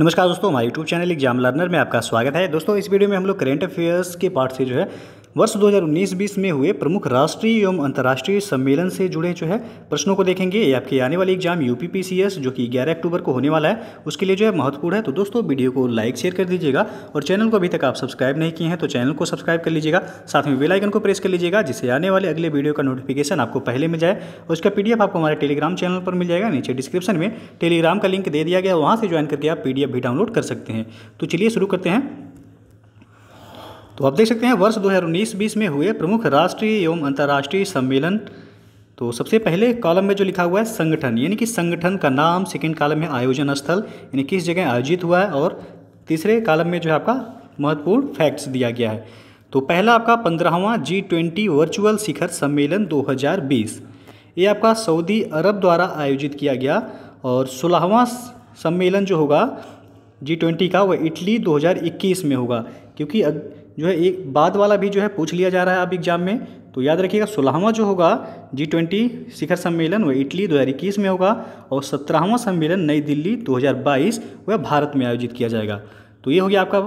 नमस्कार दोस्तों हमारे यूट्यूब चैनल एग्जाम लर्नर में आपका स्वागत है दोस्तों इस वीडियो में हम लोग करेंट अफेयर्स के पार्ट से जो है वर्ष 2019-20 में हुए प्रमुख राष्ट्रीय एवं अंतर्राष्ट्रीय सम्मेलन से जुड़े जो है प्रश्नों को देखेंगे ये आपके आने वाले एग्जाम यू जो कि ग्यारह अक्टूबर को होने वाला है उसके लिए जो है महत्वपूर्ण है तो दोस्तों वीडियो को लाइक शेयर कर दीजिएगा और चैनल को अभी तक आप सब्सक्राइब नहीं किए हैं तो चैनल को सब्सक्राइब कर लीजिएगा साथ में बेलाइकन को प्रेस कर लीजिएगा जिससे आने वाले अगले वीडियो का नोटिफिकेशन आपको पहले मिल जाए और उसका पी आपको हमारे टेलीग्राम चैनल पर मिल जाएगा नीचे डिस्क्रिप्शन में टेलीग्राम का लिंक दे दिया गया वहाँ से ज्वाइन करके आप पी भी डाउनलोड कर सकते हैं तो चलिए शुरू करते हैं तो आप देख सकते हैं वर्ष 2019-20 में हुए प्रमुख राष्ट्रीय एवं अंतर्राष्ट्रीय सम्मेलन तो सबसे पहले कॉलम में जो लिखा हुआ है संगठन यानी कि संगठन का नाम सेकेंड कॉलम में आयोजन स्थल यानी किस जगह आयोजित हुआ है और तीसरे कॉलम में जो है आपका महत्वपूर्ण फैक्ट्स दिया गया है तो पहला आपका पंद्रहवां जी ट्वेंटी वर्चुअल शिखर सम्मेलन 2020 ये आपका सऊदी अरब द्वारा आयोजित किया गया और सोलहवां सम्मेलन जो होगा जी ट्वेंटी का वह इटली 2021 में होगा क्योंकि जो है एक बाद वाला भी जो है पूछ लिया जा रहा है अब एग्जाम में तो याद रखिएगा सोलहवा जो होगा जी ट्वेंटी शिखर सम्मेलन वह इटली 2021 में होगा और सत्रहवा सम्मेलन नई दिल्ली 2022 वह भारत में आयोजित किया जाएगा तो ये हो गया आपका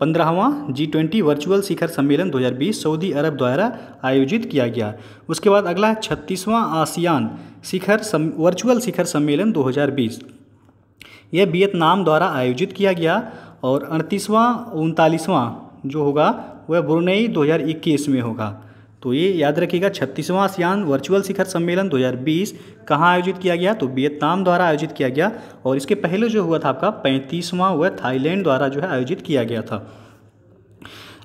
पंद्रहवा जी ट्वेंटी वर्चुअल शिखर सम्मेलन 2020 सऊदी अरब द्वारा आयोजित किया गया उसके बाद अगला छत्तीसवां आसियान शिखर सम वर्चुअल शिखर सम्मेलन 2020 यह वियतनाम द्वारा आयोजित किया गया और अड़तीसवां उनतालीसवां जो होगा वह ब्रुनेई 2021 में होगा तो ये याद रखिएगा छत्तीसवां आसियान वर्चुअल शिखर सम्मेलन 2020 कहाँ आयोजित किया गया तो वियतनाम द्वारा आयोजित किया गया और इसके पहले जो हुआ था आपका पैंतीसवां वह थाईलैंड द्वारा जो है आयोजित किया गया था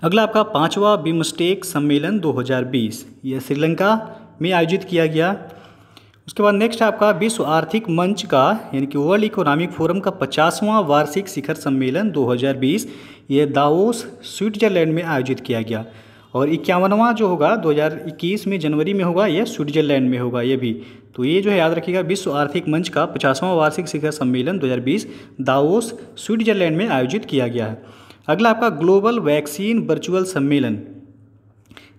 अगला आपका पाँचवा बिमस्टेक सम्मेलन 2020 यह श्रीलंका में आयोजित किया गया उसके बाद नेक्स्ट आपका विश्व आर्थिक मंच का यानी कि वर्ल्ड इकोनॉमिक फोरम का पचासवां वार्षिक शिखर सम्मेलन 2020 ये दाओस स्विट्जरलैंड में आयोजित किया गया और इक्यावनवाँ जो होगा 2021 में जनवरी में होगा यह स्विट्जरलैंड में होगा ये भी तो ये जो है याद रखिएगा विश्व आर्थिक मंच का पचासवां वार्षिक शिखर सम्मेलन 2020 दाओस स्विट्जरलैंड में आयोजित किया गया है अगला आपका ग्लोबल वैक्सीन वर्चुअल सम्मेलन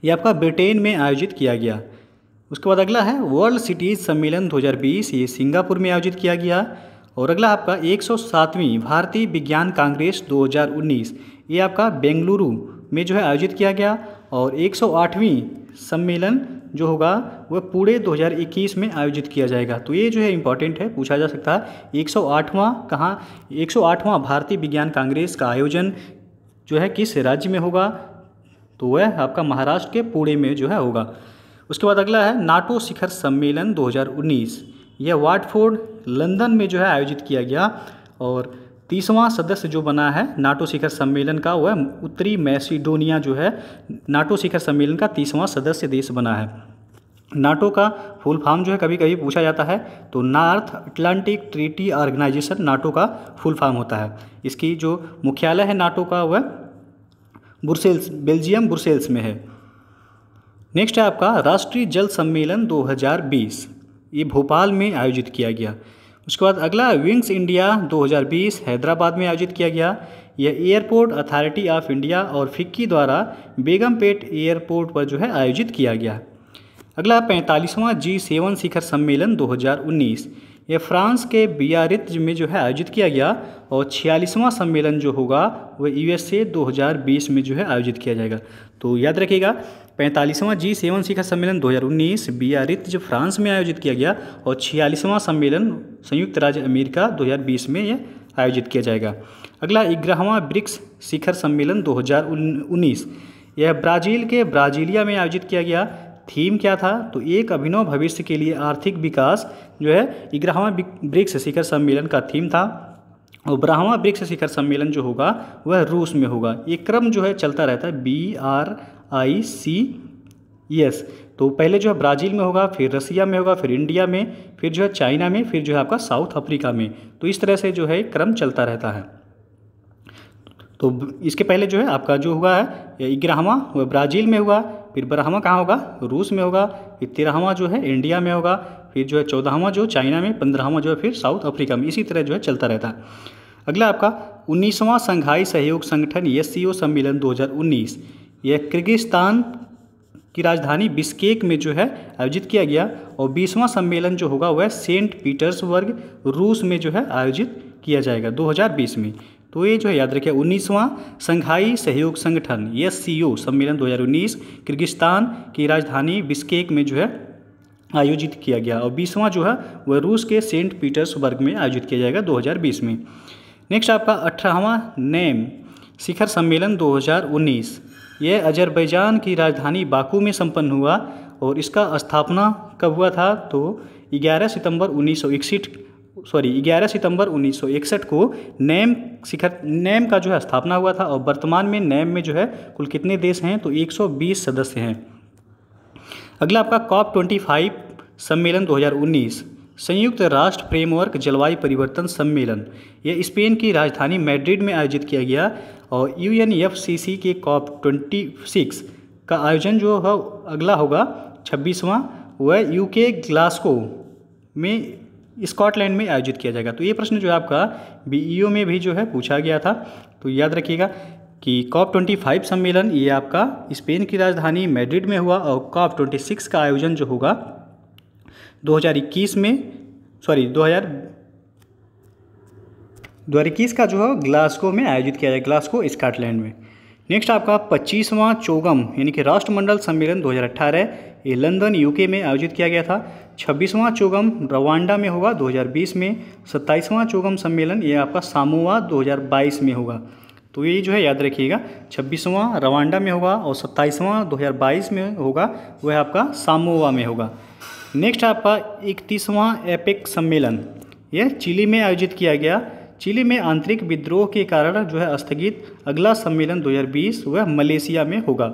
ये आपका ब्रिटेन में आयोजित किया गया उसके बाद अगला है वर्ल्ड सिटीज़ सम्मेलन 2020 ये सिंगापुर में आयोजित किया गया और अगला आपका 107वीं भारतीय विज्ञान कांग्रेस 2019 ये आपका बेंगलुरु में जो है आयोजित किया गया और 108वीं सम्मेलन जो होगा वह पूरे 2021 में आयोजित किया जाएगा तो ये जो है इम्पॉर्टेंट है पूछा जा सकता है एक 108वां कहाँ 108वां भारतीय विज्ञान कांग्रेस का आयोजन जो है किस राज्य में होगा तो वह आपका महाराष्ट्र के पुणे में जो है होगा उसके बाद अगला है नाटो शिखर सम्मेलन 2019 यह वाटफोर्ड लंदन में जो है आयोजित किया गया और तीसवां सदस्य जो बना है नाटो शिखर सम्मेलन का वह उत्तरी मैसिडोनिया जो है नाटो शिखर सम्मेलन का तीसवां सदस्य देश बना है नाटो का फुल फॉर्म जो है कभी कभी पूछा जाता है तो North Atlantic Treaty Organization NATO का फुल फॉर्म होता है इसकी जो मुख्यालय है नाटो का वह बुरसेल्स बेल्जियम बुरसेल्स में है नेक्स्ट है आपका राष्ट्रीय जल सम्मेलन 2020 ये भोपाल में आयोजित किया गया उसके बाद अगला विंग्स इंडिया 2020 हैदराबाद में आयोजित किया गया यह एयरपोर्ट अथॉरिटी ऑफ इंडिया और फिक्की द्वारा बेगमपेट एयरपोर्ट पर जो है आयोजित किया गया अगला पैंतालीसवां जी सेवन शिखर सम्मेलन 2019 ये फ्रांस के बियारित्ज में जो है आयोजित किया गया और छियालीसवां सम्मेलन जो होगा वह यूएसए 2020 में जो है आयोजित किया जाएगा तो याद रखिएगा पैंतालीसवां जी सेवन शिखर सम्मेलन 2019 बियारित्ज फ्रांस में आयोजित किया गया और छियालीसवां सम्मेलन संयुक्त राज्य अमेरिका 2020 में यह आयोजित किया जाएगा अगला ग्यारहवां ब्रिक्स शिखर सम्मेलन 2019 यह ब्राज़ील के ब्राज़ीलिया में आयोजित किया गया थीम क्या था तो एक अभिनव भविष्य के लिए आर्थिक विकास जो है ग्यारहवा ब्रिक्स शिखर सम्मेलन का थीम था और ब्राहवा ब्रिक्स शिखर सम्मेलन जो होगा वह रूस में होगा ये क्रम जो है चलता रहता है B R I C yes तो पहले जो है ब्राज़ील में होगा फिर रसिया में होगा फिर इंडिया में फिर जो है चाइना में फिर जो है आपका साउथ अफ्रीका में तो इस तरह से जो है क्रम चलता रहता है तो इसके पहले जो है आपका जो हुआ है ग्यारहवा वह ब्राज़ील में हुआ फिर बारहवा कहाँ होगा रूस में होगा फिर तेरहवा जो है इंडिया में होगा फिर जो है चौदहवा जो चाइना में पंद्रहवा जो है फिर साउथ अफ्रीका में इसी तरह जो है चलता रहता है अगला आपका उन्नीसवां संघाई सहयोग संगठन एस सम्मेलन 2019 यह किर्गिस्तान की राजधानी बिस्केक में जो है आयोजित किया गया और बीसवां सम्मेलन जो होगा वह सेंट पीटर्सबर्ग रूस में जो है आयोजित किया जाएगा 2020 में तो ये जो है याद रखिए उन्नीसवां संघाई सहयोग संगठन एस सी ओ सम्मेलन 2019 किर्गिस्तान की राजधानी बिस्केक में जो है आयोजित किया गया और बीसवां जो है वह रूस के सेंट पीटर्सबर्ग में आयोजित किया जाएगा 2020 में नेक्स्ट आपका अठारहवां नेम शिखर सम्मेलन 2019 यह अजरबैजान की राजधानी बाकू में संपन्न हुआ और इसका स्थापना कब हुआ था तो 11 सितंबर उन्नीस सॉरी 11 सितंबर 1961 को नैम शिखर नैम का जो है स्थापना हुआ था और वर्तमान में नैम में जो है कुल कितने देश हैं तो 120 सदस्य हैं अगला आपका कॉप ट्वेंटी फाइव सम्मेलन 2019 संयुक्त राष्ट्र फ्रेमवर्क जलवायु परिवर्तन सम्मेलन यह स्पेन की राजधानी मैड्रिड में आयोजित किया गया और यू एन के कॉप ट्वेंटी सिक्स का आयोजन जो है अगला होगा छब्बीसवां वह यूके ग्लास्को में स्कॉटलैंड में आयोजित किया जाएगा तो ये प्रश्न जो है आपका बी e में भी जो है पूछा गया था तो याद रखिएगा कि कॉप ट्वेंटी फाइव सम्मेलन ये आपका स्पेन की राजधानी मैड्रिड में हुआ और कॉप ट्वेंटी सिक्स का आयोजन जो होगा 2021 में सॉरी 2000 इक्कीस का जो है ग्लास्को में आयोजित किया जाएगा ग्लास्को स्कॉटलैंड में नेक्स्ट आपका पच्चीसवां चोगम यानी कि राष्ट्रमंडल सम्मेलन 2018 ये लंदन यूके में आयोजित किया गया था छब्बीसवां चौगम रवांडा में होगा 2020 में सत्ताईसवां चौगम सम्मेलन ये आपका सामोआ 2022 में होगा तो ये जो है याद रखिएगा छब्बीसवां रवांडा में होगा और सत्ताईसवां 2022 में होगा वह आपका सामोआ में होगा नेक्स्ट आपका इकतीसवां एपेक सम्मेलन यह चिली में आयोजित किया गया चिली में आंतरिक विद्रोह के कारण जो है स्थगित अगला सम्मेलन 2020 वह मलेशिया में होगा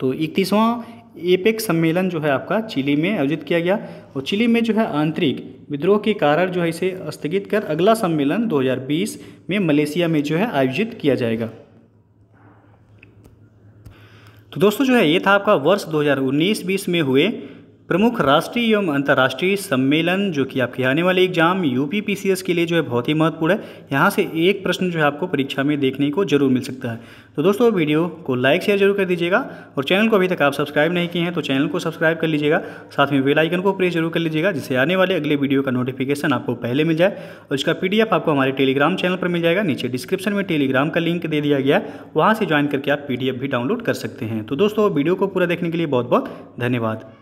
तो इकतीसवां एपेक सम्मेलन जो है आपका चिली में आयोजित किया गया और चिली में जो है आंतरिक विद्रोह के कारण जो है इसे स्थगित कर अगला सम्मेलन 2020 में मलेशिया में जो है आयोजित किया जाएगा तो दोस्तों जो है ये था आपका वर्ष 2019-20 में हुए प्रमुख राष्ट्रीय एवं अंतर्राष्ट्रीय सम्मेलन जो कि आपके आने वाले एग्जाम यू पी के लिए जो है बहुत ही महत्वपूर्ण है यहाँ से एक प्रश्न जो है आपको परीक्षा में देखने को जरूर मिल सकता है तो दोस्तों वीडियो को लाइक शेयर जरूर कर दीजिएगा और चैनल को अभी तक आप सब्सक्राइब नहीं किए हैं तो चैनल को सब्सक्राइब कर लीजिएगा साथ में बेलाइकन को प्रेस जरूर कर लीजिएगा जिससे आने वाले अगले वीडियो का नोटिफिकेशन आपको पहले मिल जाए और इसका पी आपको हमारे टेलीग्राम चैनल पर मिल जाएगा नीचे डिस्क्रिप्शन में टेलीग्राम का लिंक दे दिया गया है वहाँ से ज्वाइन करके आप पी भी डाउनलोड कर सकते हैं तो दोस्तों वीडियो को पूरा देखने के लिए बहुत बहुत धन्यवाद